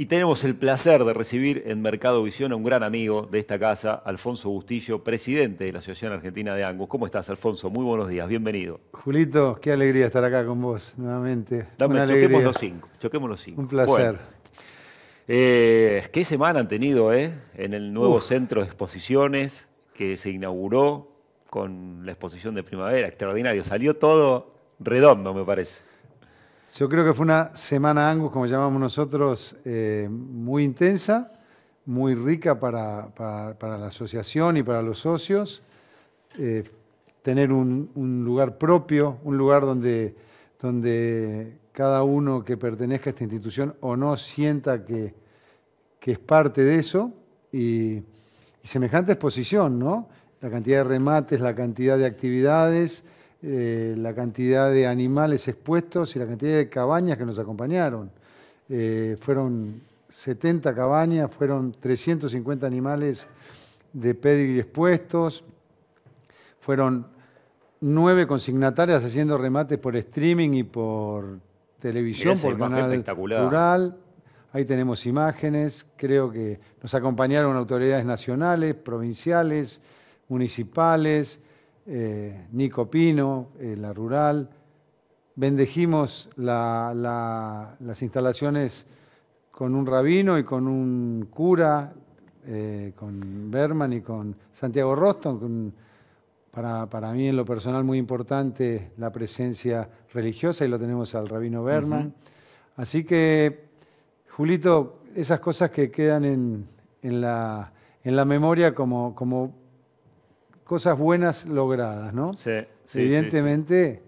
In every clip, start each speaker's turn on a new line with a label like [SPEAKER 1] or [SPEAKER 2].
[SPEAKER 1] Y tenemos el placer de recibir en Mercado Visión a un gran amigo de esta casa, Alfonso Bustillo, presidente de la Asociación Argentina de Angus. ¿Cómo estás, Alfonso? Muy buenos días, bienvenido.
[SPEAKER 2] Julito, qué alegría estar acá con vos nuevamente. Dame, Una choquemos los cinco,
[SPEAKER 1] choquemos los cinco. Un placer. Eh, ¿Qué semana han tenido eh? en el nuevo centro de exposiciones que se inauguró con la exposición de primavera? Extraordinario, salió todo redondo, me parece.
[SPEAKER 2] Yo creo que fue una semana Angus, como llamamos nosotros, eh, muy intensa, muy rica para, la asociación y para los socios. Eh, tener un, lugar propio, un lugar donde, cada uno que pertenezca a esta institución o no sienta que, es parte de eso. Y, y semejante exposición, ¿no? La cantidad de remates, la cantidad de actividades. Eh, la cantidad de animales expuestos y la cantidad de cabañas que nos acompañaron. Eh, fueron 70 cabañas, fueron 350 animales de pedigree expuestos, fueron nueve consignatarias haciendo remates por streaming y por televisión, por canal rural. Ahí tenemos imágenes, creo que nos acompañaron autoridades nacionales, provinciales, municipales, eh, Nico Pino, eh, la rural. Bendejimos las instalaciones con un rabino y con un cura, eh, con Berman y con Santiago Roston. para, mí, en lo personal, muy importante la presencia religiosa, y lo tenemos al rabino Berman. Así que, Julito, esas cosas que quedan en, la, en la memoria como, como cosas buenas logradas, ¿no? Sí, Evidentemente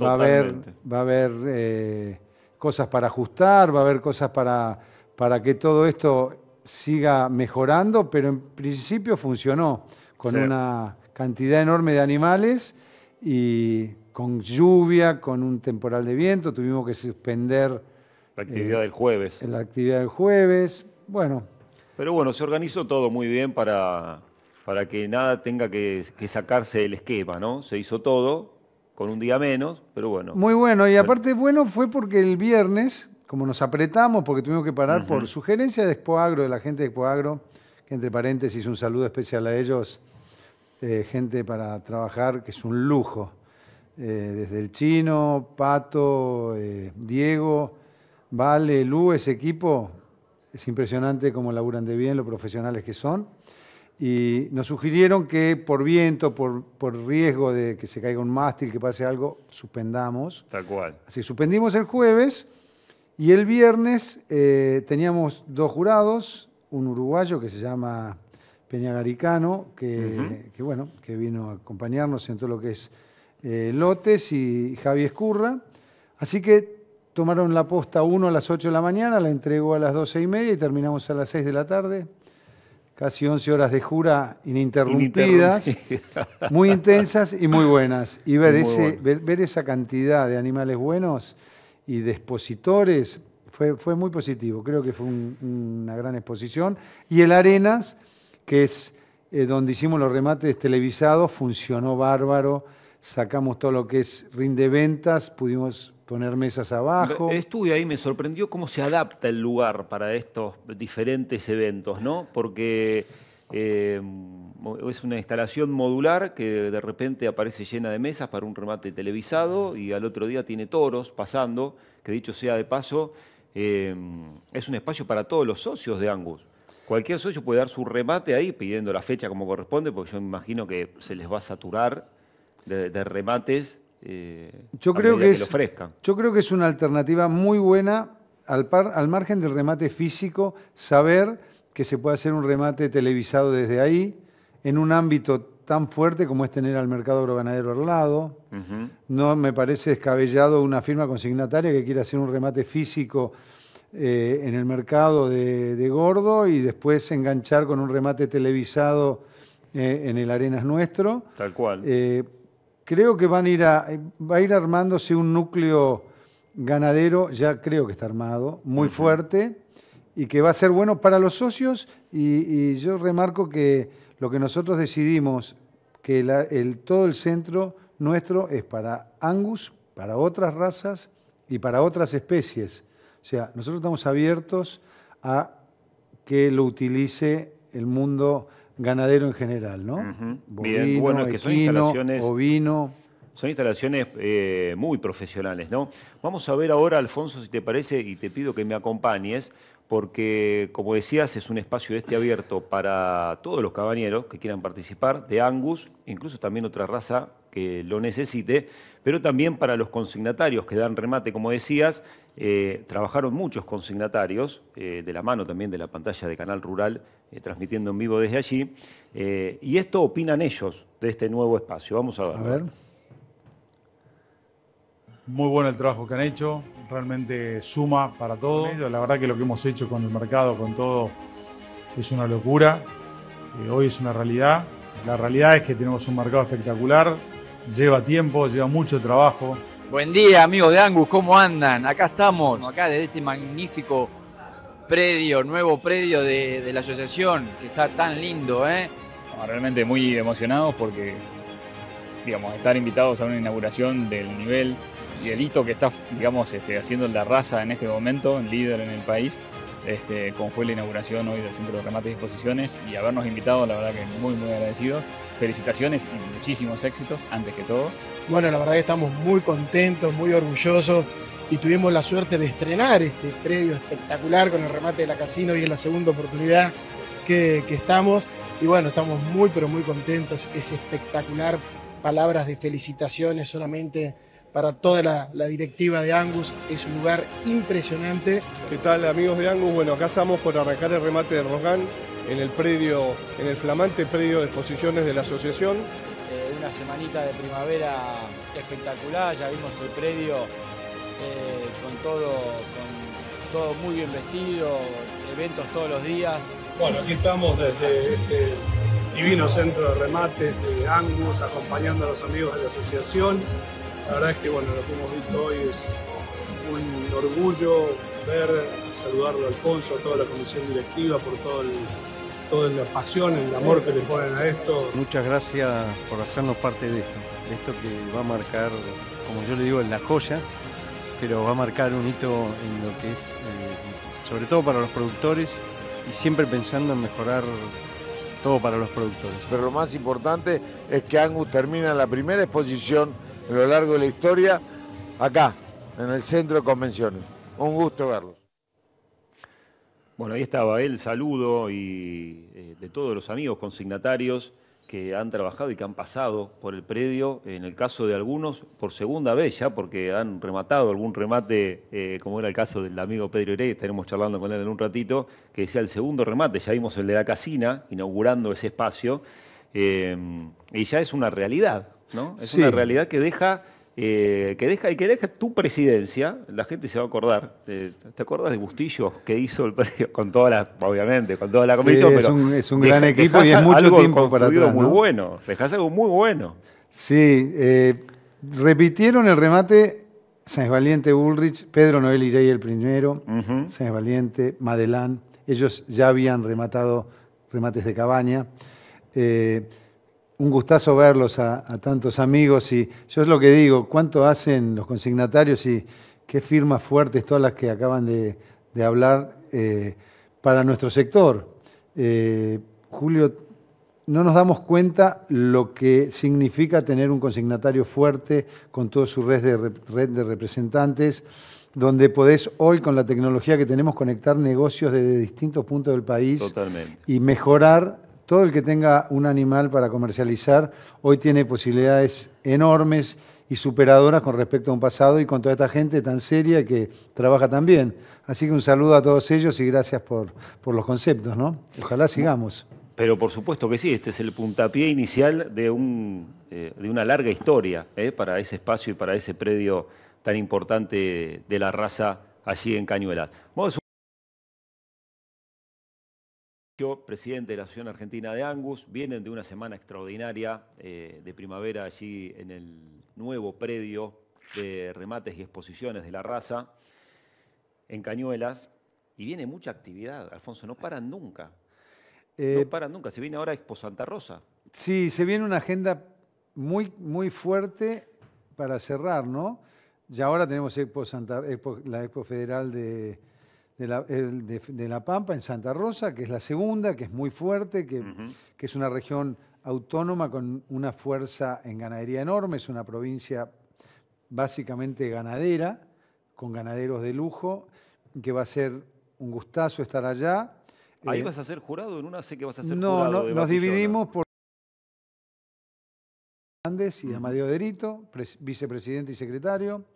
[SPEAKER 2] va, a haber, va a haber eh, cosas para ajustar, va a haber cosas para, para que todo esto siga mejorando, pero en principio funcionó con una cantidad enorme de animales y con lluvia, con un temporal de viento, tuvimos que suspender la eh, actividad del jueves. La actividad del jueves, bueno.
[SPEAKER 1] Pero bueno, se organizó todo muy bien para, para que nada tenga que, sacarse del esquema, ¿no? Se hizo todo con un día menos, pero bueno. Muy bueno, y
[SPEAKER 2] aparte bueno fue porque el viernes, como nos apretamos, porque tuvimos que parar por sugerencia de Expoagro, de la gente de Expoagro, que entre paréntesis un saludo especial a ellos, eh, gente para trabajar, que es un lujo. Eh, desde el chino, Pato, eh, Diego, Vale, Lu, ese equipo, es impresionante cómo laburan de bien, los profesionales que son. Y nos sugirieron que por viento, por, por riesgo de que se caiga un mástil, que pase algo, suspendamos. Tal cual. Así suspendimos el jueves y el viernes eh, teníamos dos jurados, un uruguayo que se llama Peñagaricano, que, que, bueno, que vino a acompañarnos en todo lo que es eh, Lotes y Javi Escurra. Así que tomaron la posta uno a las 8 de la mañana, la entregó a las 12 y media y terminamos a las 6 de la tarde casi 11 horas de jura ininterrumpidas, muy intensas y muy buenas. Y ver, ese, esa cantidad de animales buenos y de expositores fue, muy positivo. Creo que fue una gran exposición. Y el Arenas, que es eh, donde hicimos los remates televisados, funcionó bárbaro. Sacamos todo lo que es rinde ventas, pudimos poner mesas abajo.
[SPEAKER 1] Estuve ahí, me sorprendió cómo se adapta el lugar para estos diferentes eventos, ¿no? Porque eh, es una instalación modular que de repente aparece llena de mesas para un remate televisado y al otro día tiene toros pasando, que dicho sea de paso, eh, es un espacio para todos los socios de Angus. Cualquier socio puede dar su remate ahí pidiendo la fecha como corresponde, porque yo me imagino que se les va a saturar de, de remates eh, yo creo que, es,
[SPEAKER 2] Yo creo que es una alternativa muy buena al, al margen del remate físico, saber que se puede hacer un remate televisado desde ahí, en un ámbito tan fuerte como es tener al mercado agroganadero al lado. No me parece descabellado una firma consignataria que quiera hacer un remate físico eh, en el mercado de, Gordo y después enganchar con un remate televisado eh, en el Arenas Nuestro. Tal cual creo que van a ir a, eh, va a ir armándose un núcleo ganadero, ya creo que está armado, muy fuerte y que va a ser bueno para los socios y, yo remarco que lo que nosotros decidimos, que el, todo el centro nuestro es para angus, para otras razas y para otras especies. O sea, nosotros estamos abiertos a que lo utilice el mundo ganadero en general, ¿no? Bien, bueno, es que son instalaciones.
[SPEAKER 1] Ovino. Son instalaciones eh, muy profesionales, ¿no? Vamos a ver ahora, Alfonso, si te parece, y te pido que me acompañes, porque, como decías, es un espacio este abierto para todos los cabañeros que quieran participar, de Angus, incluso también otra raza que lo necesite, pero también para los consignatarios que dan remate, como decías, eh, trabajaron muchos consignatarios, eh, de la mano también de la pantalla de Canal Rural, eh, transmitiendo en vivo desde allí, y esto opinan ellos de este nuevo espacio. Vamos A ver.
[SPEAKER 2] Muy bueno el trabajo que han hecho, realmente suma para todo. La verdad que lo que hemos hecho con el mercado, con todo, es una locura. Eh, hoy es una realidad. La realidad es que tenemos un mercado espectacular, lleva tiempo, lleva mucho trabajo. Buen día amigos de Angus, ¿cómo andan? Acá estamos, acá desde este magnífico predio, nuevo predio de, la asociación, que está tan lindo, ¿eh? realmente
[SPEAKER 1] muy emocionados porque, digamos, estar invitados a una inauguración del nivel el Y hito que está, digamos, este, haciendo la raza en este momento, líder en el país, este, como fue la inauguración hoy del Centro de Remates y Exposiciones y habernos invitado, la verdad que muy, muy agradecidos. Felicitaciones y muchísimos éxitos, antes que todo. Bueno, la verdad que estamos muy contentos, muy orgullosos y tuvimos la suerte de estrenar este predio espectacular con el remate de la casino y en la segunda oportunidad que estamos. Y bueno, estamos muy, pero muy contentos. Es espectacular. Palabras de felicitaciones solamente para toda la, directiva de Angus. Es un lugar impresionante. ¿Qué tal amigos de Angus? Bueno, acá estamos por arrancar el remate de Rogán en el predio, en el flamante predio de exposiciones de la asociación. Eh, una semanita de primavera espectacular, ya vimos el predio eh, con, todo, con todo muy bien vestido,
[SPEAKER 2] eventos todos los días.
[SPEAKER 1] Bueno, aquí estamos desde este
[SPEAKER 2] divino centro de remates de Angus, acompañando a los amigos de la asociación. La verdad es que bueno, lo que hemos visto hoy es un orgullo ver, saludarlo a Alfonso, a toda la comisión directiva por todo el, toda la pasión, el amor que le ponen a esto. Muchas gracias por hacernos parte de esto, de esto que va a marcar, como yo le digo, en la joya, pero va a marcar un hito en lo que es, eh, sobre todo para los productores y siempre pensando en mejorar todo para los productores. Pero lo más importante es que Angus termina la primera exposición a lo largo de la historia acá, en el centro de convenciones. Un gusto verlos.
[SPEAKER 1] Bueno, ahí estaba el saludo y, eh, de todos los amigos consignatarios que han trabajado y que han pasado por el predio, en el caso de algunos, por segunda vez ya, porque han rematado algún remate, eh, como era el caso del amigo Pedro Irey, estaremos charlando con él en un ratito, que decía el segundo remate, ya vimos el de la casina, inaugurando ese espacio, eh, y ya es una realidad, es una realidad que deja, eh, que deja y que deja tu presidencia, la gente se va a acordar. Eh, ¿Te acuerdas de Bustillo que hizo el con toda obviamente, con toda la comisión? es, un, es gran equipo y es mucho tiempo para muy bueno,
[SPEAKER 2] dejás algo muy bueno. Sí, eh, repitieron el remate Sáenz Valiente Ulrich, Pedro Noel Irey el primero, uh Valiente, Madelán. Ellos ya habían rematado remates de cabaña. Eh, un gustazo verlos a, tantos amigos y yo es lo que digo, cuánto hacen los consignatarios y qué firmas fuertes todas las que acaban de, hablar eh, para nuestro sector. Eh, Julio, no nos damos cuenta lo que significa tener un consignatario fuerte con toda su red de, red de representantes, donde podés hoy con la tecnología que tenemos conectar negocios desde distintos puntos del país y mejorar todo el que tenga un animal para comercializar hoy tiene posibilidades enormes y superadoras con respecto a un pasado y con toda esta gente tan seria que trabaja tan bien. Así que un saludo a todos ellos y gracias por, por los conceptos, ¿no? Ojalá sigamos.
[SPEAKER 1] Pero por supuesto que sí, este es el puntapié inicial de, un, eh, de una larga historia eh, para ese espacio y para ese predio tan importante de la raza allí en Cañuelas presidente de la Asociación Argentina de Angus, vienen de una semana extraordinaria eh, de primavera allí en el nuevo predio de remates y exposiciones de la raza, en Cañuelas, y viene mucha actividad, Alfonso, no paran nunca. Eh, no paran nunca, se viene ahora Expo Santa Rosa.
[SPEAKER 2] Sí, se viene una agenda muy, muy fuerte para cerrar, ¿no? Ya ahora tenemos Expo Santa, la Expo Federal de, de la, la, Pampa, en Santa Rosa, que es la segunda, que es muy fuerte, que, es una región autónoma con una fuerza en ganadería enorme, es una provincia básicamente ganadera, con ganaderos de lujo, que va a ser un gustazo estar allá. Ahí eh, vas
[SPEAKER 1] a ser jurado, en una sé que vas a ser no, jurado. No, nos dividimos
[SPEAKER 2] por... fernández y Amadeo Derito, vicepresidente y secretario.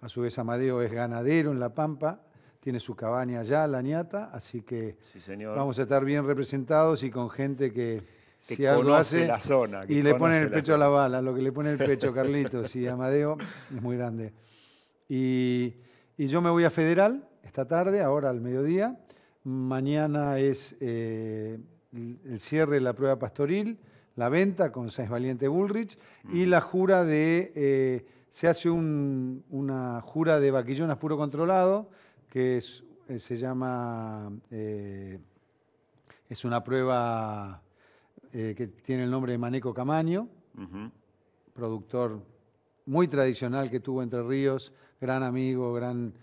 [SPEAKER 2] A su vez, Amadeo es ganadero en La Pampa, tiene su cabaña allá, la ñata, así que sí, señor. vamos a estar bien representados y con gente que, si algo hace la zona, y le ponen el pecho a la bala, lo que le pone el pecho Carlitos y Amadeo es muy grande. Y, yo me voy a Federal esta tarde, ahora al mediodía. Mañana es eh, el cierre de la prueba pastoril, la venta con Sáenz Valiente Bullrich y mm. la jura de... Eh, se hace una jura de vaquillonas puro controlado, que es, eh, se llama, eh, es una prueba eh, que tiene el nombre de Maneco Camaño, productor muy tradicional que tuvo Entre Ríos, gran amigo, gran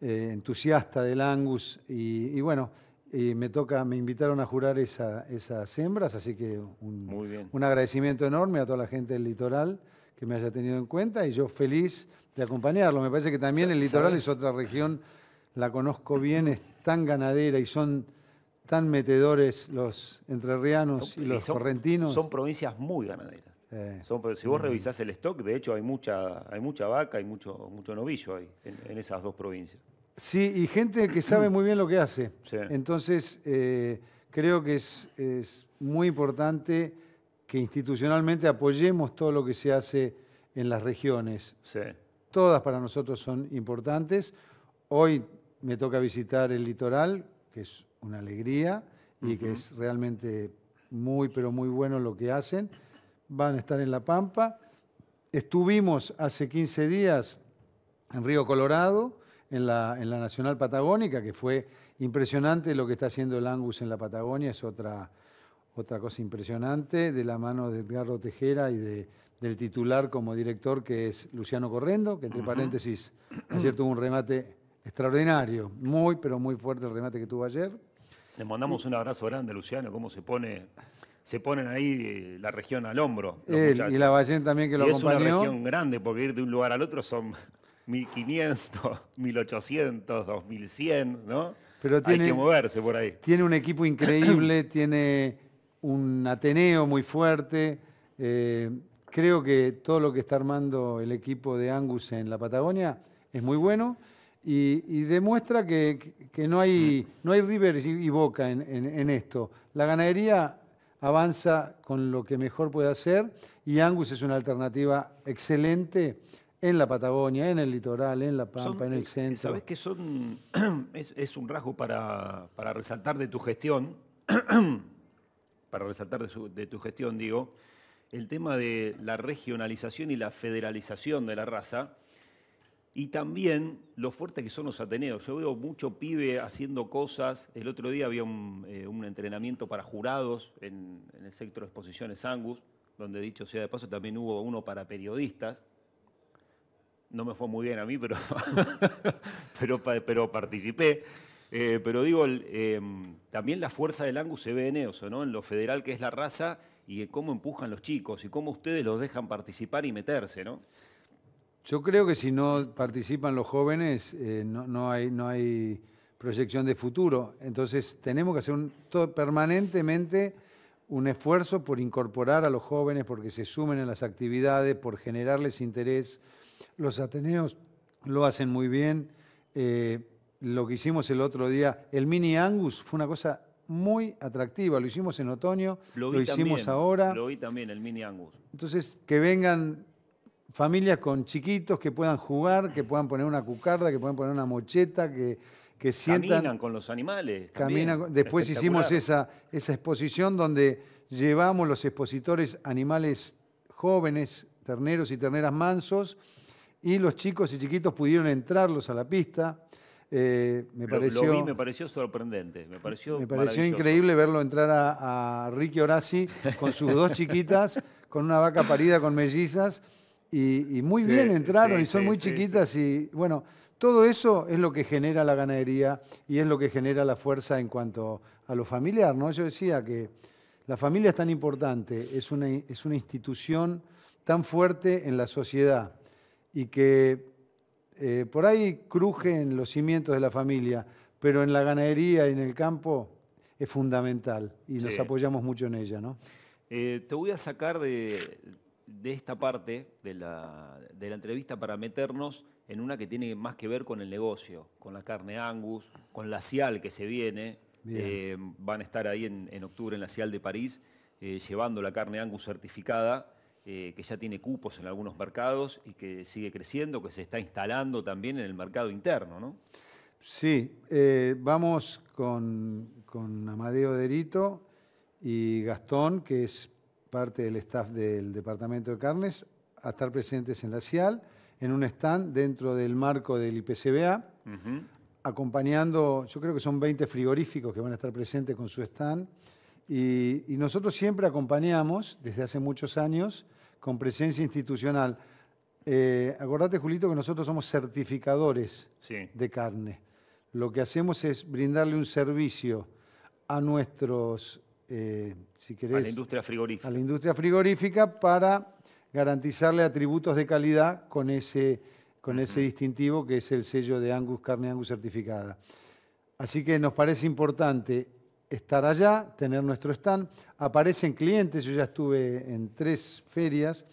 [SPEAKER 2] entusiasta del Angus y, bueno, me toca, me invitaron a jurar esas hembras, así que un, agradecimiento enorme a toda la gente del litoral que me haya tenido en cuenta y yo feliz de acompañarlo. Me parece que también el litoral es otra región la conozco bien, es tan ganadera y son tan metedores los entrerrianos y, los correntinos. Son provincias muy ganaderas. Eh.
[SPEAKER 1] Son, si vos mm. revisás el stock, de hecho hay mucha, hay mucha vaca y mucho, mucho novillo ahí en, esas dos provincias.
[SPEAKER 2] Sí, y gente que sabe muy bien lo que hace. Entonces, eh, creo que es, es, muy importante que institucionalmente apoyemos todo lo que se hace en las regiones. Todas para nosotros son importantes. Hoy me toca visitar el litoral, que es una alegría y que es realmente muy, pero muy bueno lo que hacen. Van a estar en La Pampa. Estuvimos hace 15 días en Río Colorado, en la, en la Nacional Patagónica, que fue impresionante lo que está haciendo el Angus en la Patagonia, es otra, otra cosa impresionante, de la mano de Edgardo Tejera y de, del titular como director, que es Luciano Correndo, que entre paréntesis, ayer tuvo un remate Extraordinario, muy pero muy fuerte el remate que tuvo ayer.
[SPEAKER 1] Le mandamos un abrazo grande, Luciano, cómo se pone, se ponen ahí eh, la región al hombro. y
[SPEAKER 2] la Ballén también que lo acompañó. Es una región
[SPEAKER 1] grande, porque ir de un lugar al otro son 1500, 1800, 2100, ¿no? Hay que moverse por ahí.
[SPEAKER 2] Tiene un equipo increíble, tiene un Ateneo muy fuerte. Eh, creo que todo lo que está armando el equipo de Angus en la Patagonia es muy bueno y, demuestra que, que, no, hay, mm. no hay River y, Boca en, en, esto. La ganadería avanza con lo que mejor puede hacer y Angus es una alternativa excelente en la Patagonia, en el litoral, en La Pampa, en el eh, centro. Sabes
[SPEAKER 1] que son, es, es un rasgo para, para, resaltar de tu gestión, para resaltar de tu gestión, digo, el tema de la regionalización y la federalización de la raza, y también lo fuerte que son los Ateneos. Yo veo mucho pibe haciendo cosas. El otro día había un, eh, entrenamiento para jurados en, el sector de exposiciones Angus, donde dicho sea de paso también hubo uno para periodistas. No me fue muy bien a mí, pero, pero, participé. Eh, pero digo, em, también la fuerza del Angus se ve en eso, ¿no? En lo federal que es la raza y cómo empujan los chicos y cómo ustedes los dejan participar y meterse, ¿no?
[SPEAKER 2] Yo creo que si no participan los jóvenes, eh, no, hay, no hay proyección de futuro. Entonces tenemos que hacer un, todo, permanentemente un esfuerzo por incorporar a los jóvenes, porque se sumen en las actividades, por generarles interés. Los Ateneos lo hacen muy bien. Eh, lo que hicimos el otro día, el mini Angus, fue una cosa muy atractiva. Lo hicimos en otoño, lo, hicimos ahora. Lo vi
[SPEAKER 1] también, el mini Angus.
[SPEAKER 2] Entonces, que vengan familias con chiquitos que puedan jugar, que puedan poner una cucarda, que puedan poner una mocheta, que, que sientan... Caminan
[SPEAKER 1] con los animales. después hicimos
[SPEAKER 2] esa, exposición donde llevamos los expositores animales jóvenes, terneros y terneras mansos, y los chicos y chiquitos pudieron entrarlos a la pista. Eh, me, pareció, me
[SPEAKER 1] pareció sorprendente,
[SPEAKER 2] me pareció, increíble verlo entrar a, Ricky Horasi con sus dos chiquitas, con una vaca parida con mellizas y, muy bien entraron y son muy chiquitas y bueno, todo eso es lo que genera la ganadería y es lo que genera la fuerza en cuanto a lo familiar, ¿no? Yo decía que la familia es tan importante, es una, es una institución tan fuerte en la sociedad y que eh, por ahí crujen los cimientos de la familia, pero en la ganadería y en el campo es fundamental y nos apoyamos mucho en ella, ¿no?
[SPEAKER 1] Eh, te voy a sacar de, de esta parte de la, entrevista para meternos en una que tiene más que ver con el negocio, con la carne Angus, con la Cial que se viene. Eh, van a estar ahí en, octubre en la Cial de París eh, llevando la carne Angus certificada, eh, que ya tiene cupos en algunos mercados y que sigue creciendo, que se está instalando también en el mercado interno, ¿no?
[SPEAKER 2] Sí, vamos con, con Amadeo Derito y Gastón, que es parte del staff del Departamento de Carnes, a estar presentes en la SIAL en un stand dentro del marco del IPCBA, acompañando, yo creo que son 20 frigoríficos que van a estar presentes con su stand. Y, nosotros siempre acompañamos, desde hace muchos años, con presencia institucional. Eh, acordate, Julito, que nosotros somos certificadores de carne. Lo que hacemos es brindarle un servicio a nuestros eh, si a la industria frigorífica. la industria frigorífica para garantizarle atributos de calidad con ese, con ese distintivo que es el sello de Angus, carne Angus certificada. Así que nos parece importante estar allá, tener nuestro stand. Aparecen clientes, yo ya estuve en tres ferias,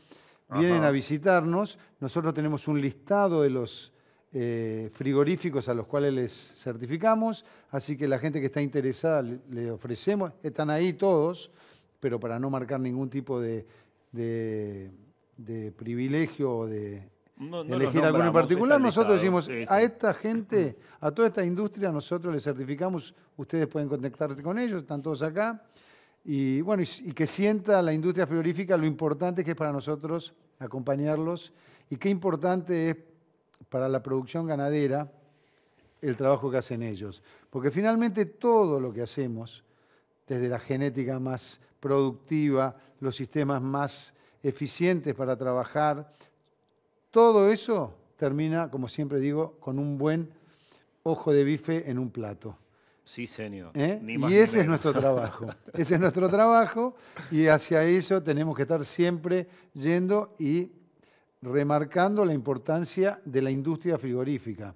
[SPEAKER 2] vienen a visitarnos. Nosotros tenemos un listado de los eh, frigoríficos a los cuales les certificamos, así que la gente que está interesada le ofrecemos, están ahí todos, pero para no marcar ningún tipo de, privilegio o de elegir alguno en particular, nosotros decimos, a esta gente, a toda esta industria, nosotros les certificamos, ustedes pueden contactarse con ellos, están todos acá, y bueno, y que sienta la industria frigorífica lo importante que es para nosotros acompañarlos y qué importante es para la producción ganadera el trabajo que hacen ellos. Porque finalmente todo lo que hacemos, desde la genética más productiva, los sistemas más eficientes para trabajar, todo eso termina, como siempre digo, con un buen ojo de bife en un plato.
[SPEAKER 1] Sí, señor.
[SPEAKER 2] ¿Eh? y ese es nuestro trabajo. Ese es nuestro trabajo y hacia eso tenemos que estar siempre yendo y remarcando la importancia de la industria frigorífica.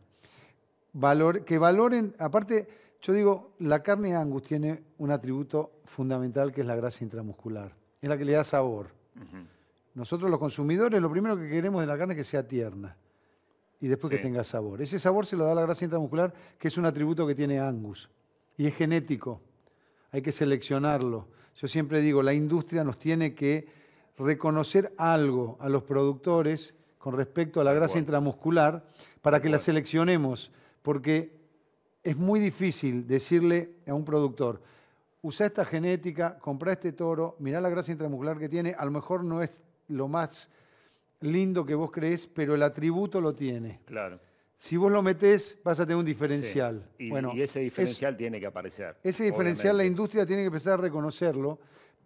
[SPEAKER 2] Valor, que valoren, aparte, yo digo, la carne Angus tiene un atributo fundamental que es la grasa intramuscular, es la que le da sabor. Nosotros los consumidores lo primero que queremos de la carne es que sea tierna y después que tenga sabor. Ese sabor se lo da la grasa intramuscular, que es un atributo que tiene Angus y es genético. Hay que seleccionarlo. Yo siempre digo, la industria nos tiene que reconocer algo a los productores con respecto a la grasa intramuscular para que la seleccionemos, porque es muy difícil decirle a un productor, usa esta genética, compra este toro, mira la grasa intramuscular que tiene, a lo mejor no es lo más lindo que vos crees, pero el atributo lo tiene. Claro. Si vos lo metés, vas a tener un diferencial. Y, bueno, y ese diferencial tiene que aparecer. Ese diferencial la industria tiene que empezar a reconocerlo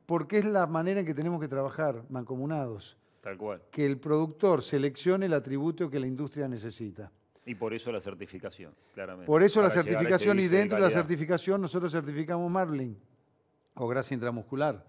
[SPEAKER 2] porque es la manera en que tenemos que trabajar mancomunados. Tal cual. Que el productor seleccione el atributo que la industria necesita.
[SPEAKER 1] Y por eso la certificación, claramente. Por eso la certificación y dentro de, la
[SPEAKER 2] certificación nosotros certificamos Marlin o Gracia intramuscular.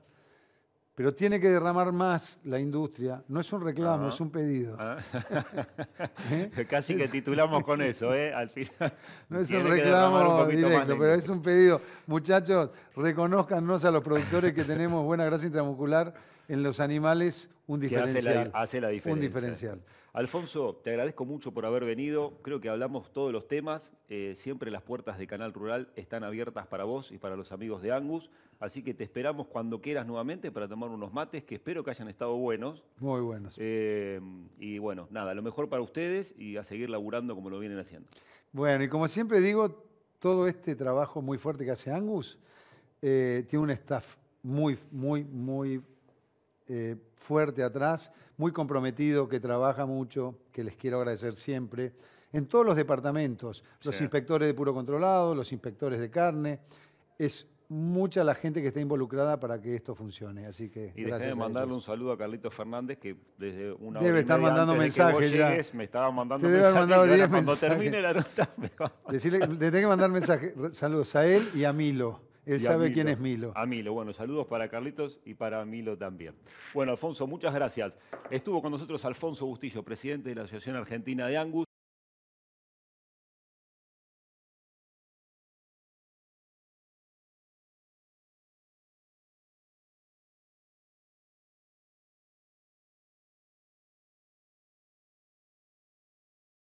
[SPEAKER 2] Pero tiene que derramar más la industria. No es un reclamo, es un pedido. Ah. ¿Eh? Casi que titulamos con
[SPEAKER 1] eso, ¿eh? Al final. No es un reclamo directo, pero es
[SPEAKER 2] un pedido. Muchachos, reconozcanos a los productores que tenemos buena grasa intramuscular en los animales un diferencial. hace, la, diferencia. Un diferencial.
[SPEAKER 1] Alfonso, te agradezco mucho por haber venido. Creo que hablamos todos los temas. Eh, siempre las puertas de Canal Rural están abiertas para vos y para los amigos de Angus. Así que te esperamos cuando quieras nuevamente para tomar unos mates que espero que hayan estado buenos. Muy buenos. Eh, y bueno, nada, lo mejor para ustedes y a seguir laburando como lo vienen haciendo.
[SPEAKER 2] Bueno, y como siempre digo, todo este trabajo muy fuerte que hace Angus eh, tiene un staff muy, muy, muy eh, fuerte atrás, muy comprometido, que trabaja mucho, que les quiero agradecer siempre. En todos los departamentos, los inspectores de puro controlado, los inspectores de carne, es mucha la gente que está involucrada para que esto funcione. Así que y gracias de mandarle un
[SPEAKER 1] saludo a Carlito Fernández que desde una debe hora estar mandando mensajes me estaba mandando mensajes. Cuando termine la nota, le
[SPEAKER 2] tengo que mandar mensajes. Saludos a él y a Milo. Él sabe quién es Milo.
[SPEAKER 1] A Milo, bueno, saludos para Carlitos y para Milo también. Bueno, Alfonso, muchas gracias. Estuvo con nosotros Alfonso Bustillo, presidente de la Asociación Argentina de Angus.